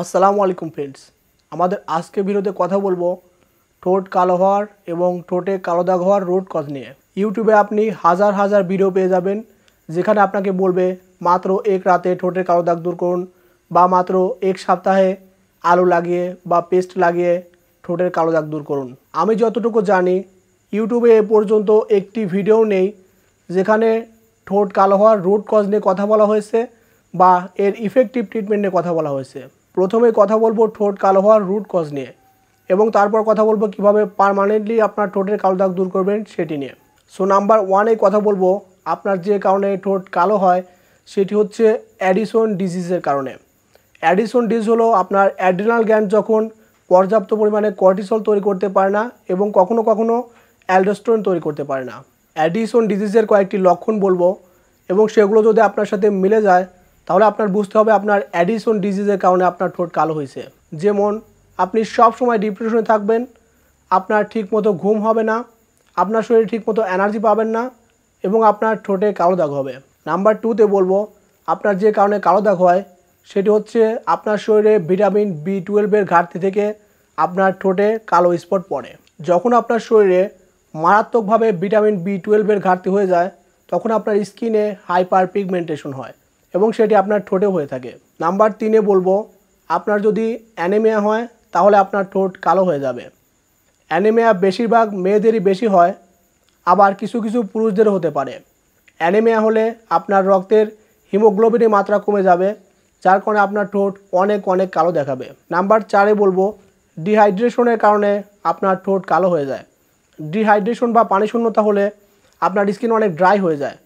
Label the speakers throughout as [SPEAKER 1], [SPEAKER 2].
[SPEAKER 1] আসসালামু আলাইকুম ফ্রেন্ডস আমাদের আজকে ভিডিওতে কথা বলবো ঠোঁট কালো হওয়ার এবং ঠোঁটে কালো দাগ হওয়ার রোড কজ নিয়ে ইউটিউবে আপনি হাজার হাজার ভিডিও পেয়ে যাবেন যেখানে আপনাকে বলবে মাত্র এক রাতে ঠোঁটের কালো দাগ দূর করুন বা মাত্র এক সপ্তাহে আলু লাগিয়ে বা পেস্ট লাগিয়ে ঠোঁটের কালো দাগ দূর করুন আমি যতটুকু জানি ইউটিউবে এ পর্যন্ত একটি ভিডিও নেই যেখানে ঠোঁট কালো হওয়ার রোড কজ নিয়ে কথা বলা হয়েছে বা এর ইফেক্টিভ ট্রিটমেন্ট নিয়ে কথা বলা হয়েছে প্রথমে কথা বলবো ঠোঁট কালো হওয়ার রুট কজ নিয়ে এবং তারপর কথা বলবো কিভাবে পারমানেন্টলি আপনার ঠোঁটের কালো দাগ দূর করবেন সেটি নিয়ে সো নাম্বার ওয়ানে কথা বলবো আপনার যে কারণে ঠোঁট কালো হয় সেটি হচ্ছে অ্যাডিসন ডিজিজের কারণে অ্যাডিসন ডিজিজ হলো আপনার অ্যাড্রিনাল গ্যান্ড যখন পর্যাপ্ত পরিমাণে কর্টিসল তৈরি করতে পারে না এবং কখনো কখনো অ্যালডোস্টোন তৈরি করতে পারে না অ্যাডিসন ডিজিজের কয়েকটি লক্ষণ বলবো এবং সেগুলো যদি আপনার সাথে মিলে যায় তাহলে আপনার বুঝতে হবে আপনার অ্যাডিসন ডিজিজের কারণে আপনার ঠোঁট কালো হয়েছে যেমন আপনি সব সময় ডিপ্রেশনে থাকবেন আপনার ঠিকমতো ঘুম হবে না আপনার শরীরে ঠিকমতো এনার্জি পাবেন না এবং আপনার ঠোঁটে কালো দাগ হবে নাম্বার টুতে বলবো আপনার যে কারণে কালো দাগ হয় সেটি হচ্ছে আপনার শরীরে ভিটামিন বি টুয়েলভের ঘাটতি থেকে আপনার ঠোঁটে কালো স্পট পড়ে যখন আপনার শরীরে মারাত্মকভাবে ভিটামিন বি টুয়েলভের ঘাটতি হয়ে যায় তখন আপনার স্কিনে হাইপার পিগমেন্টেশন হয় এবং সেটি আপনার ঠোঁটে হয়ে থাকে নাম্বার তিনে বলবো আপনার যদি অ্যানিমিয়া হয় তাহলে আপনার ঠোঁট কালো হয়ে যাবে অ্যানিমিয়া বেশিরভাগ মেয়েদেরই বেশি হয় আবার কিছু কিছু পুরুষদের হতে পারে অ্যানিমিয়া হলে আপনার রক্তের হিমোগ্লোবিনের মাত্রা কমে যাবে যার কারণে আপনার ঠোঁট অনেক অনেক কালো দেখাবে নাম্বার চারে বলবো ডিহাইড্রেশনের কারণে আপনার ঠোঁট কালো হয়ে যায় ডিহাইড্রেশন বা পানি শূন্যতা হলে আপনার স্কিন অনেক ড্রাই হয়ে যায়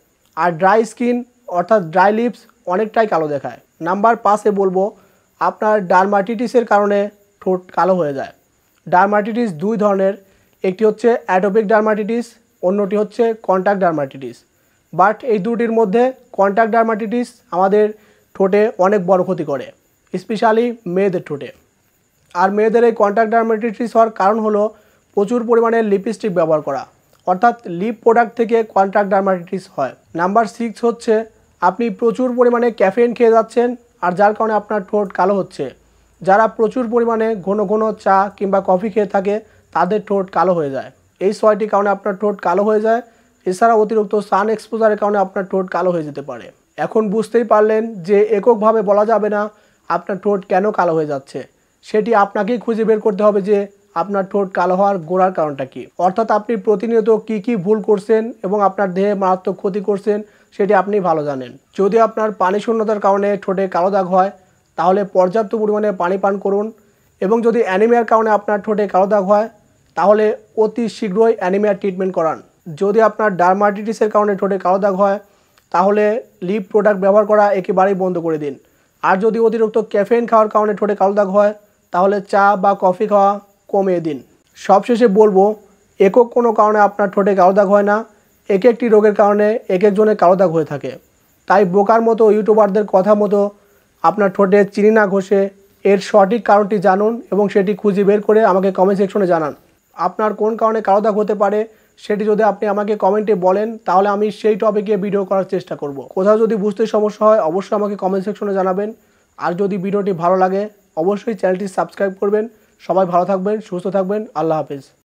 [SPEAKER 1] আর ড্রাই স্কিন অর্থাৎ ড্রাই লিপস অনেকটাই কালো দেখায় নাম্বার পাঁচে বলবো আপনার ডার্মাটিটিসের কারণে ঠোঁট কালো হয়ে যায় ডার্মাটিটিস দুই ধরনের একটি হচ্ছে অ্যাটোপিক ডার্মাটিটিস অন্যটি হচ্ছে কন্ট্যাক্ট ডার্মাটিটিস বাট এই দুটির মধ্যে কন্ট্যাক্ট ডার্মাটিটিস আমাদের ঠোঁটে অনেক বড় ক্ষতি করে স্পেশালি মেয়েদের ঠোঁটে আর মেয়েদের এই কন্ট্যাক্ট ডার্মাটিটিস হওয়ার কারণ হলো প্রচুর পরিমাণে লিপস্টিক ব্যবহার করা অর্থাৎ লিপ প্রোডাক্ট থেকে কন্ট্রাক্ট ডার্মাটিটিস হয় নাম্বার সিক্স হচ্ছে আপনি প্রচুর পরিমাণে ক্যাফেইন খেয়ে যাচ্ছেন আর যার কারণে আপনার ঠোঁট কালো হচ্ছে যারা প্রচুর পরিমাণে ঘন ঘন চা কিংবা কফি খেয়ে থাকে তাদের ঠোঁট কালো হয়ে যায় এই ছয়টি কারণে আপনার ঠোঁট কালো হয়ে যায় এছাড়া অতিরিক্ত সান এক্সপোজারের কারণে আপনার ঠোঁট কালো হয়ে যেতে পারে এখন বুঝতেই পারলেন যে এককভাবে বলা যাবে না আপনার ঠোঁট কেন কালো হয়ে যাচ্ছে সেটি আপনাকেই খুঁজে বের করতে হবে যে আপনার ঠোঁট কালো হওয়ার গোড়ার কারণটা কি অর্থাৎ আপনি প্রতিনিয়ত কি কি ভুল করছেন এবং আপনার দেহে মারাত্মক ক্ষতি করছেন সেটি আপনি ভালো জানেন যদি আপনার পানি শূন্যতার কারণে ঠোঁটে কালো দাগ হয় তাহলে পর্যাপ্ত পরিমাণে পানি পান করুন এবং যদি অ্যানিমিয়ার কারণে আপনার ঠোঁটে কালো দাগ হয় তাহলে অতি শীঘ্রই অ্যানিমিয়ার ট্রিটমেন্ট করান যদি আপনার ডার্মাটিটিসের কারণে ঠোঁটে কালো দাগ হয় তাহলে লিপ প্রোডাক্ট ব্যবহার করা একেবারেই বন্ধ করে দিন আর যদি অতিরিক্ত ক্যাফেইন খাওয়ার কারণে ঠোঁটে কালো দাগ হয় তাহলে চা বা কফি খাওয়া কমিয়ে দিন সবশেষে বলবো একক কোনো কারণে আপনার ঠোঁটে কালো দাগ হয় না এক একটি রোগের কারণে এক একজনের কালো দাগ হয়ে থাকে তাই বোকার মতো ইউটিউবারদের কথা মতো আপনার ঠোঁটে চিনি না ঘষে এর সঠিক কারণটি জানুন এবং সেটি খুঁজে বের করে আমাকে কমেন্ট সেকশনে জানান আপনার কোন কারণে কালো দাগ হতে পারে সেটি যদি আপনি আমাকে কমেন্টে বলেন তাহলে আমি সেই টপিকে ভিডিও করার চেষ্টা করব। কোথাও যদি বুঝতে সমস্যা হয় অবশ্যই আমাকে কমেন্ট সেকশনে জানাবেন আর যদি ভিডিওটি ভালো লাগে অবশ্যই চ্যানেলটি সাবস্ক্রাইব করবেন সবাই ভালো থাকবেন সুস্থ থাকবেন আল্লাহ হাফিজ